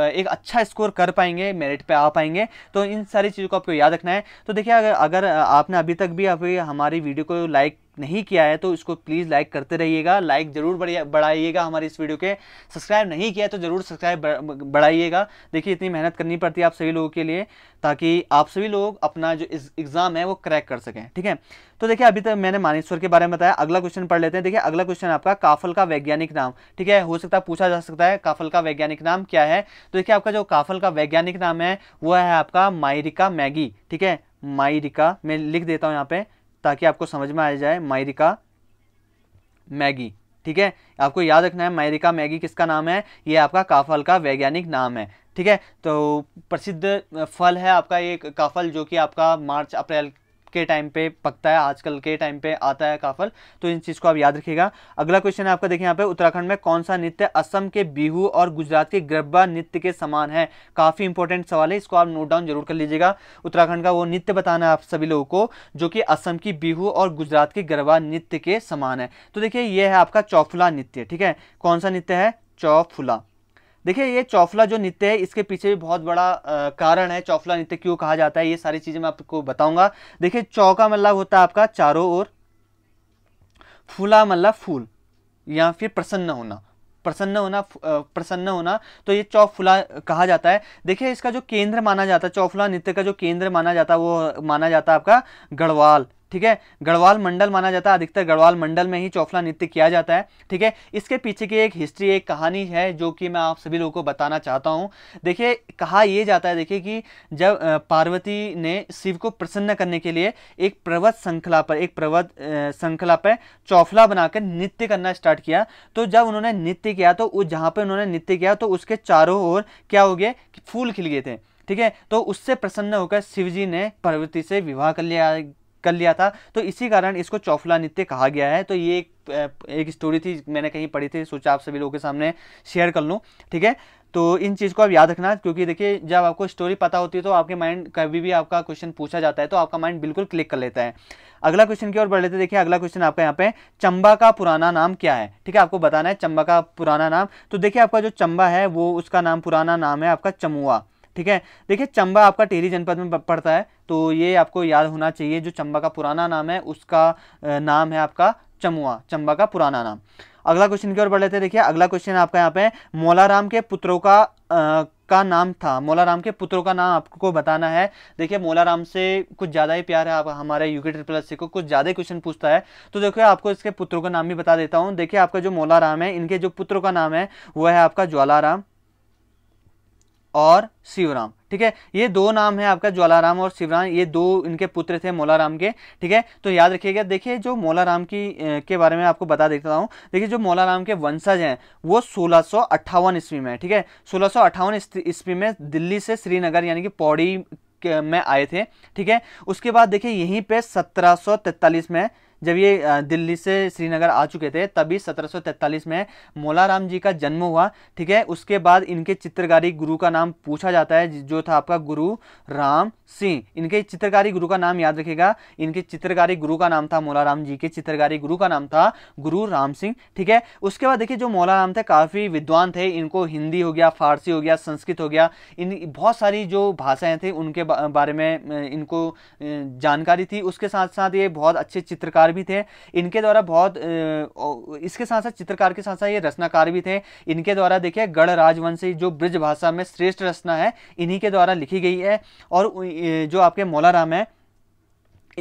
एक अच्छा स्कोर कर पाएंगे मेरिट पे आ पाएंगे तो इन सारी चीज़ों को आपको याद रखना है तो देखिए अगर अगर आपने अभी तक भी अभी हमारी वीडियो को लाइक नहीं किया है तो इसको प्लीज़ लाइक करते रहिएगा लाइक ज़रूर बढ़ाइएगा हमारी इस वीडियो के सब्सक्राइब नहीं किया तो ज़रूर सब्सक्राइब बढ़ाइएगा देखिए इतनी मेहनत करनी पड़ती है आप सभी लोगों के लिए ताकि आप सभी लोग अपना जो एग्ज़ाम है वो क्रैक कर सकें ठीक है तो देखिए अभी तक मैंने मानेश्वर के बारे में बताया अगला क्वेश्चन पढ़ लेते हैं देखिए अगला क्वेश्चन आपका काफल का वैज्ञानिक नाम ठीक है हो सकता है पूछा जा सकता है काफल का वैज्ञानिक नाम क्या है तो देखिए आपका जो काफल का वैज्ञानिक नाम है वो है आपका मायरिका मैगी ठीक है मायरिका मैं लिख देता हूँ यहाँ पे ताकि आपको समझ में आ जाए मायरिका मैगी ठीक है आपको याद रखना है मायरिका मैगी किसका नाम है ये आपका काफल का वैज्ञानिक नाम है ठीक है तो प्रसिद्ध फल है आपका ये काफल जो कि आपका मार्च अप्रैल के टाइम पे पकता है आजकल के टाइम पे आता है काफल तो इन चीज़ को आप याद रखिएगा अगला क्वेश्चन है आपका देखिए यहाँ पे उत्तराखंड में कौन सा नृत्य असम के बिहू और गुजरात के गरबा नृत्य के समान है काफ़ी इंपॉर्टेंट सवाल है इसको आप नोट डाउन जरूर कर लीजिएगा उत्तराखंड का वो नृत्य बताना है आप सभी लोगों को जो कि असम की बिहू और गुजरात के गरबा नृत्य के समान है तो देखिए ये है आपका चौफुला नृत्य ठीक है कौन सा नृत्य है चौफुला देखिए ये चौफला जो नृत्य है इसके पीछे भी बहुत बड़ा आ, कारण है चौफला नृत्य क्यों कहा जाता है ये सारी चीज़ें मैं आपको बताऊंगा देखिए चौका मतलब होता है आपका चारों ओर फूला मतलब फूल या फिर प्रसन्न होना प्रसन्न होना प्रसन्न होना तो ये चौफुला कहा जाता है देखिए इसका जो केंद्र माना जाता है चौफुला नृत्य का जो केंद्र माना जाता है वो माना जाता है आपका गढ़वाल ठीक है गढ़वाल मंडल माना जाता है अधिकतर गढ़वाल मंडल में ही चौफला नृत्य किया जाता है ठीक है इसके पीछे की एक हिस्ट्री एक कहानी है जो कि मैं आप सभी लोगों को बताना चाहता हूँ देखिए कहा यह जाता है देखिए कि जब पार्वती ने शिव को प्रसन्न करने के लिए एक पर्वत श्रृंखला पर एक पर्वत श्रृंखला पर चौफला बनाकर नृत्य करना स्टार्ट किया तो जब उन्होंने नृत्य किया तो जहाँ पर उन्होंने नृत्य किया तो उसके चारों ओर क्या हो गया फूल खिल गए थे ठीक है तो उससे प्रसन्न होकर शिवजी ने पार्वती से विवाह कर लिया कर लिया था तो इसी कारण इसको चौफला नृत्य कहा गया है तो ये एक एक स्टोरी थी मैंने कहीं पढ़ी थी सोचा आप सभी लोगों के सामने शेयर कर लूँ ठीक है तो इन चीज़ को आप याद रखना क्योंकि देखिए जब आपको स्टोरी पता होती है तो आपके माइंड कभी भी आपका क्वेश्चन पूछा जाता है तो आपका माइंड बिल्कुल क्लिक कर लेता है अगला क्वेश्चन की ओर बढ़ लेते हैं देखिए अगला क्वेश्चन आपका यहाँ पे चंबा का पुराना नाम क्या है ठीक है आपको बताना है चंबा का पुराना नाम तो देखिए आपका जो चंबा है वो उसका नाम पुराना नाम है आपका चमुआ ठीक है देखिए चंबा आपका टेरी जनपद में पड़ता है तो ये आपको याद होना चाहिए जो चंबा का पुराना नाम है उसका नाम है आपका चमुआ चंबा का पुराना नाम अगला क्वेश्चन की ओर बढ़ लेते हैं देखिए अगला क्वेश्चन आपका यहाँ पे मौलाराम के पुत्रों का आ, का नाम था मौलाराम के पुत्रों का नाम आपको बताना है देखिए मौलाराम से कुछ ज़्यादा ही प्यार है आप हमारे यूके ट्रिपल एस को कुछ ज़्यादा क्वेश्चन पूछता है तो देखिए आपको इसके पुत्रों का नाम भी बता देता हूँ देखिए आपका जो मौलाराम है इनके जो पुत्रों का नाम है वह है आपका ज्वालाराम और शिवराम ठीक है ये दो नाम है आपका ज्वालाराम और शिवराम ये दो इनके पुत्र थे मोलाराम के ठीक है तो याद रखिएगा देखिए जो मोलाराम की के बारे में आपको बता देता हूँ देखिए जो मोलाराम के वंशज हैं वो सोलह सौ ईस्वी में ठीक है सोलह सौ ईस्वी में दिल्ली से श्रीनगर यानी कि पौड़ी में आए थे ठीक है उसके बाद देखिए यहीं पर सत्रह में जब ये दिल्ली से श्रीनगर आ चुके थे तभी सत्रह में मोलाराम जी का जन्म हुआ ठीक है उसके बाद इनके चित्रकारी गुरु का नाम पूछा जाता है जो था आपका गुरु राम सिंह इनके चित्रकारी गुरु का नाम याद रखेगा इनके चित्रकारी गुरु का नाम था मोलाराम जी के चित्रकारी गुरु का नाम था गुरु राम सिंह ठीक है उसके बाद देखिए जो मौलाराम थे काफ़ी विद्वान थे इनको हिंदी हो गया फारसी हो गया संस्कृत हो गया इन बहुत सारी जो भाषाएं थी उनके बारे में इनको जानकारी थी उसके साथ साथ ये बहुत अच्छे चित्रकार भी थे इनके द्वारा बहुत इसके साथ साथ चित्रकार के साथ साथ ये रचनाकार भी थे इनके द्वारा देखिए गढ़ राजवंशी जो ब्रज भाषा में श्रेष्ठ रचना है इन्हीं के द्वारा लिखी गई है और जो आपके मौलाराम है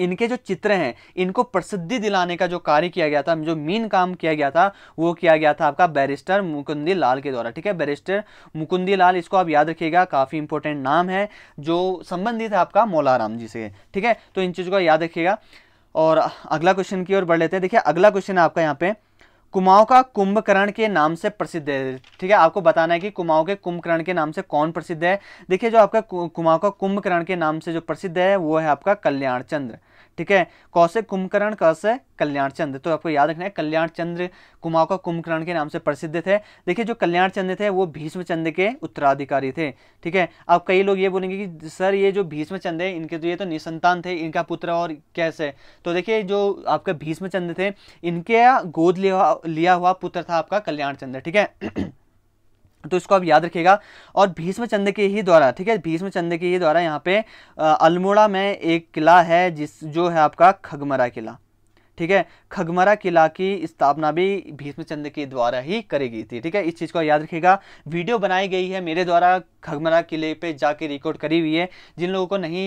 इनके जो चित्र हैं इनको प्रसिद्धि दिलाने का जो कार्य किया गया था जो मीन काम किया गया था वो किया गया था आपका बैरिस्टर मुकुंदी लाल के द्वारा ठीक है बैरिस्टर मुकुंदी लाल इसको आप याद रखिएगा काफ़ी इंपॉर्टेंट नाम है जो संबंधित है आपका मौलाराम जी से ठीक है तो इन चीज़ों का याद रखिएगा और अगला क्वेश्चन की ओर बढ़ लेते हैं देखिए अगला क्वेश्चन है आपका यहाँ पे कुमाऊं का कुंभकर्ण के नाम से प्रसिद्ध है ठीक है आपको बताना है कि कुमाऊं के कुंभकर्ण के नाम से कौन प्रसिद्ध है देखिए जो आपका कुमाऊं का कुंभकर्ण के नाम से जो प्रसिद्ध है वो है आपका कल्याण चंद्र ठीक है कौशे कुंभकर्ण कौश कल्याण चंद्र तो आपको याद रखना है कल्याण चंद्र कुमाऊं का कुंभकर्ण के नाम से प्रसिद्ध थे देखिए जो कल्याण चंद्र थे वो भीष्म चंद्र के उत्तराधिकारी थे ठीक है अब कई लोग ये बोलेंगे कि सर ये जो भीष्म चंद्र है इनके तो ये तो निसंतान थे इनका पुत्र और कैसे तो देखिए जो आपका भीष्म चंद्र थे इनके गोद लिया हुआ पुत्र था आपका कल्याण चंद्र ठीक है तो इसको आप याद रखिएगा और भीष्म चंद के ही द्वारा ठीक है भीष्म चंद के ही द्वारा यहाँ पे अल्मोड़ा में एक किला है जिस जो है आपका खगमरा किला ठीक है खगमरा किला की स्थापना भी भीष्मचंद्र के द्वारा ही करी गई थी ठीक है इस चीज़ को याद रखिएगा वीडियो बनाई गई है मेरे द्वारा खगमरा किले पे जाके रिकॉर्ड करी हुई है जिन लोगों को नहीं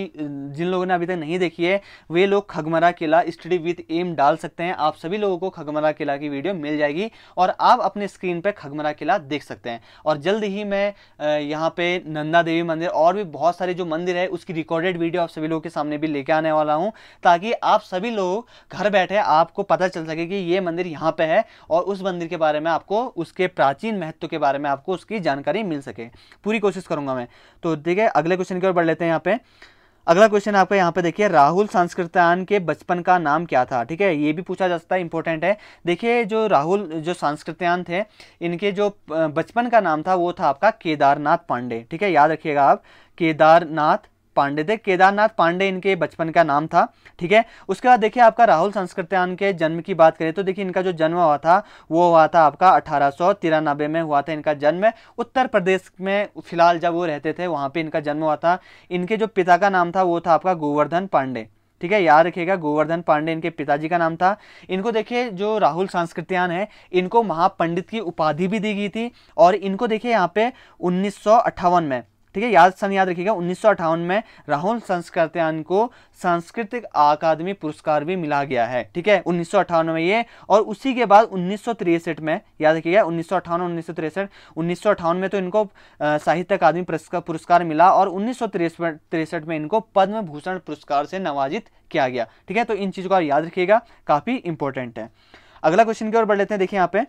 जिन लोगों ने अभी तक नहीं देखी है वे लोग खगमरा किला स्टडी विथ एम डाल सकते हैं आप सभी लोगों को खगमरा किला की वीडियो मिल जाएगी और आप अपने स्क्रीन पर खगमरा किला देख सकते हैं और जल्द ही मैं यहाँ पे नंदा देवी मंदिर और भी बहुत सारे जो मंदिर है उसकी रिकॉर्डेड वीडियो आप सभी लोगों के सामने भी लेके आने वाला हूँ ताकि आप सभी लोग घर बैठे से आपको पता चल सके कि ये मंदिर यहाँ पे है और उस मंदिर के बारे में आपको उसके प्राचीन महत्व के बारे में आपको उसकी जानकारी मिल सके पूरी कोशिश करूँगा मैं तो ठीक है अगले क्वेश्चन की ओर बढ़ लेते हैं यहाँ पे अगला क्वेश्चन आपका यहाँ पे देखिए राहुल सांस्कृतान के बचपन का नाम क्या था ठीक है ये भी पूछा जा सकता है इंपॉर्टेंट है देखिए जो राहुल जो सांस्कृतान थे इनके जो बचपन का नाम था वो था आपका केदारनाथ पांडे ठीक है याद रखिएगा आप केदारनाथ पांडे थे केदारनाथ पांडे इनके बचपन का नाम था ठीक है उसके बाद देखिए आपका राहुल संस्कृत्यान के जन्म की बात करें तो देखिए इनका जो जन्म हुआ था वो हुआ था आपका अठारह में हुआ था इनका जन्म उत्तर प्रदेश में फिलहाल जब वो रहते थे वहाँ पर इनका जन्म हुआ था इनके जो पिता का नाम था वो था आपका गोवर्धन पांडे ठीक है याद रखिएगा गोवर्धन पांडे इनके पिताजी का नाम था इनको देखिए जो राहुल सांस्कृत्यान है इनको महापंडित की उपाधि भी दी गई थी और इनको देखिए यहाँ पे उन्नीस में ठीक है याद सन याद रखिएगा उन्नीस में राहुल संस्कृत्यान को सांस्कृतिक अकादमी पुरस्कार भी मिला गया है ठीक है उन्नीस में ये और उसी के बाद उन्नीस में याद रखिएगा उन्नीस सौ अठावन तो उन्नीस सौ तिरसठ में तो इनको साहित्य अकादमी पुरस्कार मिला और उन्नीस में इनको पद्म भूषण पुरस्कार से नवाजित किया गया ठीक है तो इन चीज़ों को याद रखिएगा काफ़ी इंपॉर्टेंट है अगला क्वेश्चन की ओर बढ़ लेते हैं देखिए यहाँ पे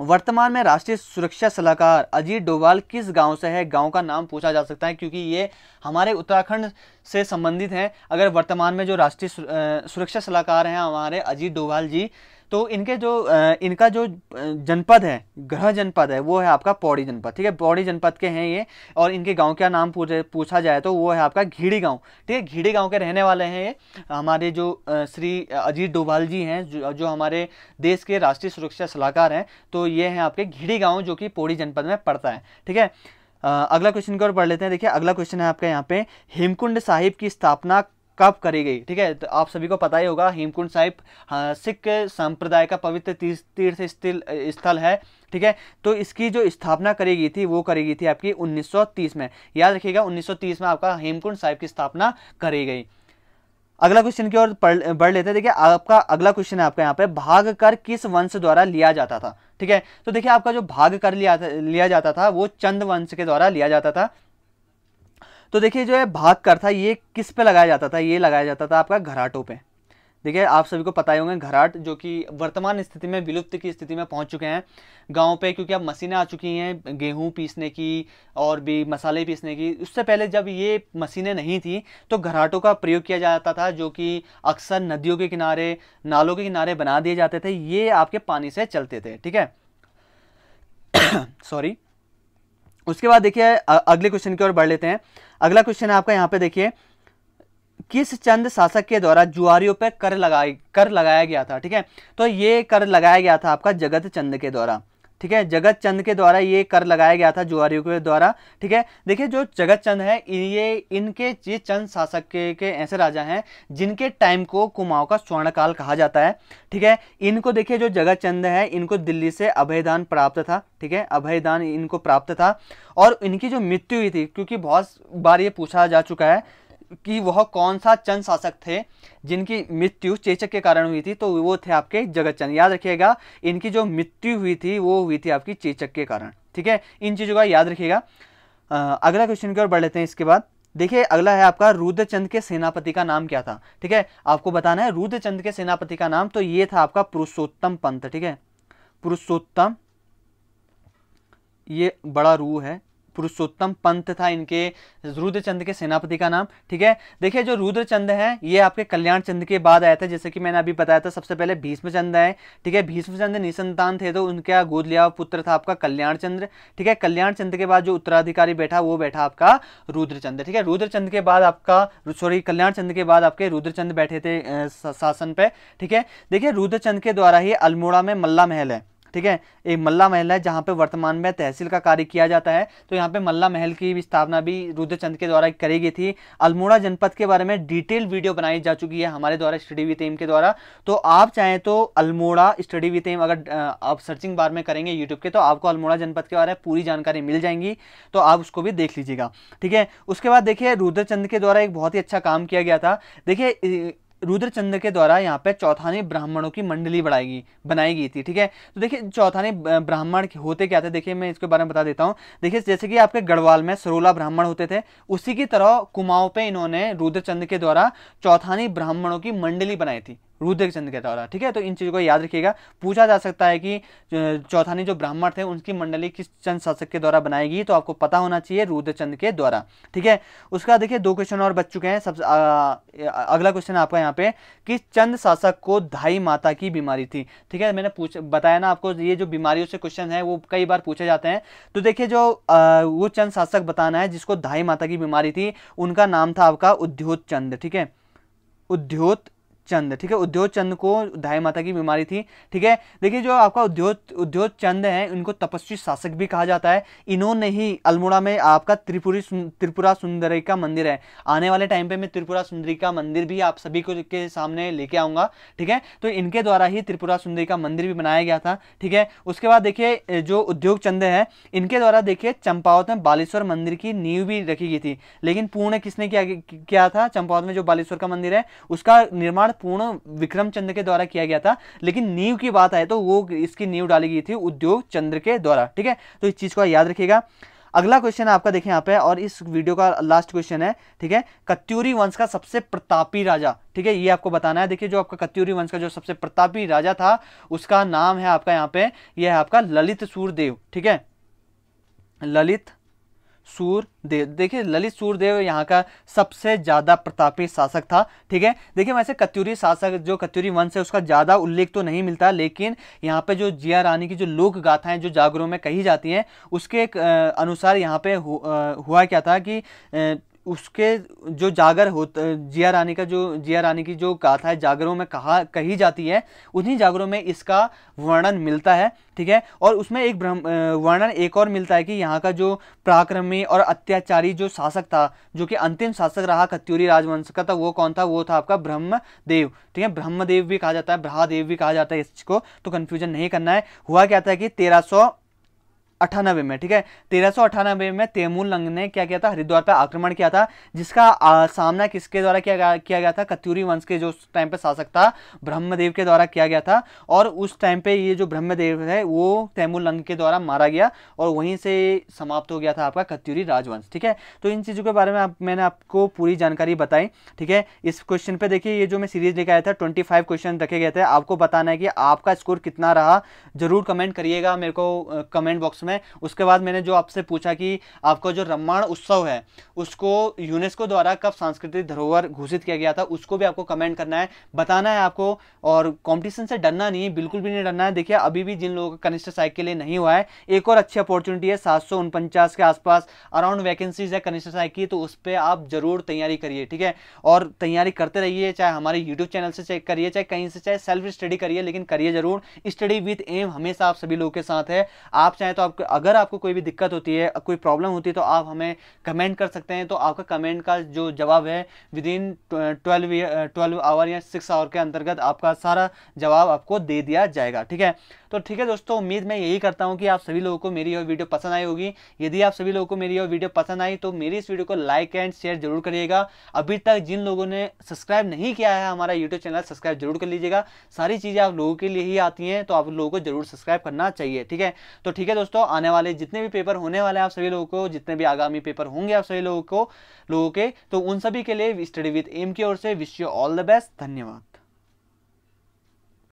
वर्तमान में राष्ट्रीय सुरक्षा सलाहकार अजीत डोभाल किस गांव से है गांव का नाम पूछा जा सकता है क्योंकि ये हमारे उत्तराखंड से संबंधित हैं अगर वर्तमान में जो राष्ट्रीय सुरक्षा सलाहकार हैं हमारे अजीत डोभाल जी तो इनके जो इनका जो जनपद है ग्रह जनपद है वो है आपका पौड़ी जनपद ठीक है पौड़ी जनपद के हैं ये और इनके गांव का नाम पूछा जाए तो वो है आपका घीड़ी गांव ठीक है घीड़ी गांव के रहने वाले हैं ये हमारे जो श्री अजीत डोभाल जी हैं जो, जो हमारे देश के राष्ट्रीय सुरक्षा सलाहकार हैं तो ये हैं आपके घीड़ी गाँव जो कि पौड़ी जनपद में पड़ता है ठीक है अगला क्वेश्चन की ओर पढ़ लेते हैं देखिए अगला क्वेश्चन है आपका यहाँ पे हेमकुंड साहिब की स्थापना कब करी गई ठीक है तो आप सभी को पता ही होगा हेमकुंड साहिब हाँ, सिख संप्रदाय का पवित्र तीर्थ स्थल है ठीक है तो इसकी जो स्थापना करी गई थी वो करी गई थी आपकी 1930 में याद रखिएगा 1930 में आपका हेमकुंड साहिब की स्थापना करी गई अगला क्वेश्चन की ओर बढ़ लेते हैं देखिए आपका अगला क्वेश्चन है आपका यहाँ पे भाग कर किस वंश द्वारा लिया जाता था ठीक है तो देखिए आपका जो भाग कर लिया लिया जाता था वो चंद वंश के द्वारा लिया जाता था तो देखिए जो है भाग कर था ये किस पे लगाया जाता था ये लगाया जाता था आपका घराटों पे देखिए आप सभी को पता ही होंगे घराट जो कि वर्तमान स्थिति में विलुप्त की स्थिति में पहुंच चुके हैं गांव पे क्योंकि अब मशीनें आ चुकी हैं गेहूं पीसने की और भी मसाले पीसने की उससे पहले जब ये मशीनें नहीं थी तो घराटों का प्रयोग किया जाता था जो कि अक्सर नदियों के किनारे नालों के किनारे बना दिए जाते थे ये आपके पानी से चलते थे ठीक है सॉरी उसके बाद देखिए अगले क्वेश्चन की ओर बढ़ लेते हैं अगला क्वेश्चन है आपका यहाँ पे देखिए किस चंद शासक के द्वारा जुआरियों पर कर लगाई कर लगाया गया था ठीक है तो ये कर लगाया गया था आपका जगत चंद के द्वारा ठीक है जगत चंद के द्वारा ये कर लगाया गया था जुआरियों के द्वारा ठीक है देखिए जो जगत चंद है ये इनके ये चंद शासक के, के ऐसे राजा हैं जिनके टाइम को कुमाऊं का स्वर्णकाल कहा जाता है ठीक है इनको देखिए जो जगत चंद है इनको दिल्ली से अभयदान प्राप्त था ठीक है अभयदान इनको प्राप्त था और इनकी जो मृत्यु हुई थी क्योंकि बहुत बार ये पूछा जा चुका है कि वह कौन सा चंद शासक थे जिनकी मृत्यु चेचक के कारण हुई थी तो वो थे आपके जगत चंद याद रखिएगा इनकी जो मृत्यु हुई थी वो हुई थी आपकी चेचक के कारण ठीक है इन चीज़ों का याद रखिएगा अगला क्वेश्चन की ओर बढ़ लेते हैं इसके बाद देखिए अगला है आपका रुद्रचंद के सेनापति का नाम क्या था ठीक है आपको बताना है रुद्रचंद के सेनापति का नाम तो ये था आपका पुरुषोत्तम पंत ठीक है पुरुषोत्तम ये बड़ा रू है पुरुषोत्तम पंत था इनके रुद्रचंद के सेनापति का नाम ठीक है देखिए जो रुद्रचंद है ये आपके कल्याण चंद के बाद आया था जैसे कि मैंने अभी बताया था सबसे पहले भीष्मचंद आए ठीक है भीष्मचंद निसंतान थे तो उनका गोद लिया पुत्र था आपका कल्याण चंद्र ठीक है कल्याण चंद के बाद जो उत्तराधिकारी बैठा वो बैठा आपका रुद्रचंद ठीक है रुद्रचंद के बाद आपका सॉरी कल्याण चंद के बाद आपके रुद्रचंद बैठे थे शासन पे ठीक है देखिए रुद्रचंद के द्वारा ही अल्मोड़ा में मल्ला महल है ठीक है एक मल्ला महल है जहाँ पे वर्तमान में तहसील का कार्य किया जाता है तो यहाँ पे मल्ला महल की स्थापना भी रुद्रचंद के द्वारा करी गई थी अल्मोड़ा जनपद के बारे में डिटेल वीडियो बनाई जा चुकी है हमारे द्वारा स्टडी विथ एम के द्वारा तो आप चाहें तो अल्मोड़ा स्टडी विथ एम अगर आप सर्चिंग बार में करेंगे यूट्यूब के तो आपको अल्मोड़ा जनपद के बारे में पूरी जानकारी मिल जाएंगी तो आप उसको भी देख लीजिएगा ठीक है उसके बाद देखिए रुद्रचंद के द्वारा एक बहुत ही अच्छा काम किया गया था देखिए रुद्रचंद के द्वारा यहाँ पे चौथाने ब्राह्मणों की मंडली बढ़ाएगी बनाई गई थी ठीक है तो देखिए चौथाने ब्राह्मण होते क्या थे देखिए मैं इसके बारे में बता देता हूँ देखिए जैसे कि आपके गढ़वाल में सरोला ब्राह्मण होते थे उसी की तरह कुमाऊं पे इन्होंने रुद्रचंद के द्वारा चौथानी ब्राह्मणों की मंडली बनाई थी रुद्र चंद्र के द्वारा ठीक है तो इन चीज़ों को याद रखिएगा पूछा जा सकता है कि चौथानी जो ब्राह्मण थे उनकी मंडली किस चंद शासक के द्वारा बनाएगी तो आपको पता होना चाहिए रुद्र चंद के द्वारा ठीक है उसका देखिए दो क्वेश्चन और बच चुके हैं सबसे अगला क्वेश्चन आपका यहाँ पे कि चंद शासक को धाई माता की बीमारी थी ठीक है मैंने पूछ बताया ना आपको ये जो बीमारियों से क्वेश्चन है वो कई बार पूछे जाते हैं तो देखिए जो वो चंद शासक बताना है जिसको धाई माता की बीमारी थी उनका नाम था आपका उद्योत चंद ठीक है उद्योत चंद ठीक है उद्योग चंद को धाई माता की बीमारी थी ठीक है देखिए जो आपका उद्योग उद्योग चंद है इनको तपस्वी शासक भी कहा जाता है इन्होंने ही अल्मोड़ा में आपका त्रिपुरी त्रिपुरा सुंदरी का मंदिर है आने वाले टाइम पे मैं त्रिपुरा सुंदरी का मंदिर भी आप सभी को के सामने लेके आऊँगा ठीक है तो इनके द्वारा ही त्रिपुरा सुंदरी का मंदिर भी बनाया गया था ठीक है उसके बाद देखिए जो उद्योग चंद है इनके द्वारा देखिए चंपावत में बालेश्वर मंदिर की नींव भी रखी गई थी लेकिन पूर्ण किसने किया था चंपावत में जो बालेश्वर का मंदिर है उसका निर्माण पूर्ण विक्रम चंद्र के द्वारा किया गया था लेकिन नींव की बात आए तो वो इसकी नींव डाली गई थी उद्योग चंद्र के द्वारा ठीक है तो इस चीज़ को याद रखिएगा अगला क्वेश्चन आपका देखें यहाँ पे और इस वीडियो का लास्ट क्वेश्चन है ठीक है कत्यूरी वंश का सबसे प्रतापी राजा ठीक है ये आपको बताना है देखिए जो आपका कत्यूरी वंश का जो सबसे प्रतापी राजा था उसका नाम है आपका यहाँ पे यह है आपका ललित सूरदेव ठीक है ललित सूरदेव देखिए ललित सूरदेव यहाँ का सबसे ज़्यादा प्रतापी शासक था ठीक है देखिए वैसे कत्यूरी शासक जो कत्यूरी वंश है उसका ज़्यादा उल्लेख तो नहीं मिलता लेकिन यहाँ पे जो जिया रानी की जो लोक गाथाएं जो जागरों में कही जाती हैं उसके अनुसार यहाँ पे हुआ क्या था कि उसके जो जागर होता जिया रानी का जो जिया रानी की जो गाथा है जागरों में कहा कही जाती है उन्हीं जागरों में इसका वर्णन मिलता है ठीक है और उसमें एक ब्रह्म वर्णन एक और मिलता है कि यहाँ का जो पराक्रमी और अत्याचारी जो शासक था जो कि अंतिम शासक रहा कत्यूरी राजवंश का था वो कौन था वो था आपका ब्रह्मदेव ठीक है ब्रह्मदेव भी कहा जाता है ब्रहादेव भी कहा जाता है इसको तो कन्फ्यूजन नहीं करना है हुआ क्या था कि तेरह अठानबे में ठीक है तेरह सौ अठानबे में तेमूल लंग ने क्या किया था हरिद्वार पर आक्रमण किया था जिसका आ, सामना किसके द्वारा किया गया किया गया था कत्यूरी वंश के जो टाइम पे शासक था ब्रह्मदेव के द्वारा किया गया था और उस टाइम पे ये जो ब्रह्मदेव है वो तैमूल लंग के द्वारा मारा गया और वहीं से समाप्त हो गया था आपका कत्यूरी राजवंश ठीक है तो इन चीज़ों के बारे में आप, मैंने आपको पूरी जानकारी बताई ठीक है इस क्वेश्चन पर देखिए ये जो मैं सीरीज लेकर आया था ट्वेंटी क्वेश्चन रखे गए थे आपको बताना है कि आपका स्कोर कितना रहा जरूर कमेंट करिएगा मेरे को कमेंट बॉक्स में में उसके बाद मैंने जो आपसे पूछा कि आपका जो रम्माण उत्सव है उसको यूनेस्को द्वारा कब सांस्कृतिक धरोहर घोषित किया गया था उसको भी आपको कमेंट करना है बताना है आपको और कॉम्पिटिशन से डरना नहीं है बिल्कुल भी नहीं डरना है देखिए अभी भी जिन लोगों का कनिष्ठ के लिए नहीं हुआ है एक और अच्छी अपॉर्चुनिटी है सात के आसपास अराउंड वैकेंसीज है कनिष्ठ साइक की तो उस पर आप जरूर तैयारी करिए ठीक है और तैयारी करते रहिए चाहे हमारे यूट्यूब चैनल से चेक करिए चाहे कहीं से चाहे सेल्फ स्टडी करिए लेकिन करिए जरूर स्टडी विथ एम हमेशा आप सभी लोगों के साथ है आप चाहे तो आप आपको अगर आपको कोई भी दिक्कत होती है कोई प्रॉब्लम होती है तो आप हमें कमेंट कर सकते हैं तो आपका कमेंट का जो जवाब है within twelve twelve hour या सिक्स आवर के अंतर्गत आपका सारा जवाब आपको दे दिया जाएगा ठीक है तो ठीक है दोस्तों उम्मीद मैं यही करता हूँ कि आप सभी लोगों को मेरी यह वीडियो पसंद आई होगी यदि आप सभी लोगों को मेरी यह वीडियो पसंद आई तो मेरी इस वीडियो को लाइक एंड शेयर जरूर करिएगा अभी तक जिन लोगों ने सब्सक्राइब नहीं किया है हमारा यूट्यूब चैनल सब्सक्राइब जरूर कर लीजिएगा सारी चीज़ें आप लोगों के लिए ही आती हैं तो आप लोगों को जरूर सब्सक्राइब करना चाहिए ठीक है तो ठीक है दोस्तों आने वाले जितने भी पेपर होने वाले हैं आप सभी लोगों को जितने भी आगामी पेपर होंगे आप सभी लोगों को लोगों के तो उन सभी के लिए स्टडी विद एम की ओर से wish you all the best धन्यवाद